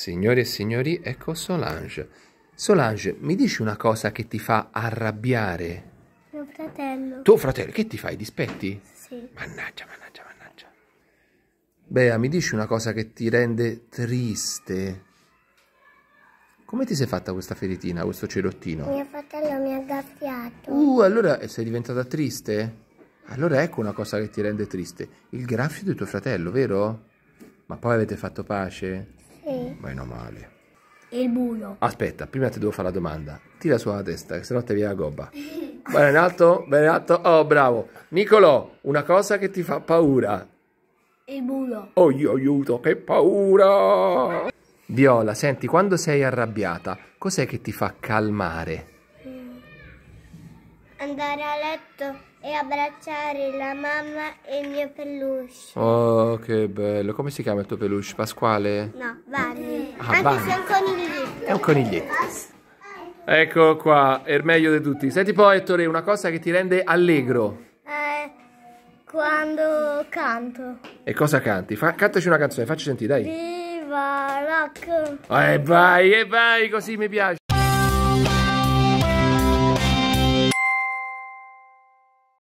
Signore e signori, ecco Solange. Solange, mi dici una cosa che ti fa arrabbiare? Mio fratello. Tuo fratello, che ti fai? Dispetti? Sì. Mannaggia, mannaggia, mannaggia. Bea, mi dici una cosa che ti rende triste? Come ti sei fatta questa feritina, questo cerottino? Mio fratello mi ha graffiato. Uh, allora eh, sei diventata triste? Allora ecco una cosa che ti rende triste. Il graffio di tuo fratello, vero? Ma poi avete fatto pace? Sì. Meno male. E il buio. Aspetta, prima ti devo fare la domanda. Tira sulla testa, che sennò ti viene la gobba. Bene in alto, bene in alto. Oh, bravo. Nicolò, una cosa che ti fa paura. Il buio. Oh, io aiuto, che paura. Viola, senti, quando sei arrabbiata, cos'è che ti fa calmare? andare a letto e abbracciare la mamma e il mio peluche. Oh, che bello. Come si chiama il tuo peluche? Pasquale? No, Barney. Ah, Anche Barney. se è un coniglietto. È un coniglietto. Ecco qua, è il meglio di tutti. Senti poi, Ettore, una cosa che ti rende allegro. Eh, quando canto. E cosa canti? Fa, cantaci una canzone, facci sentire, dai. Viva rock. E eh, vai, e eh, vai, così mi piace.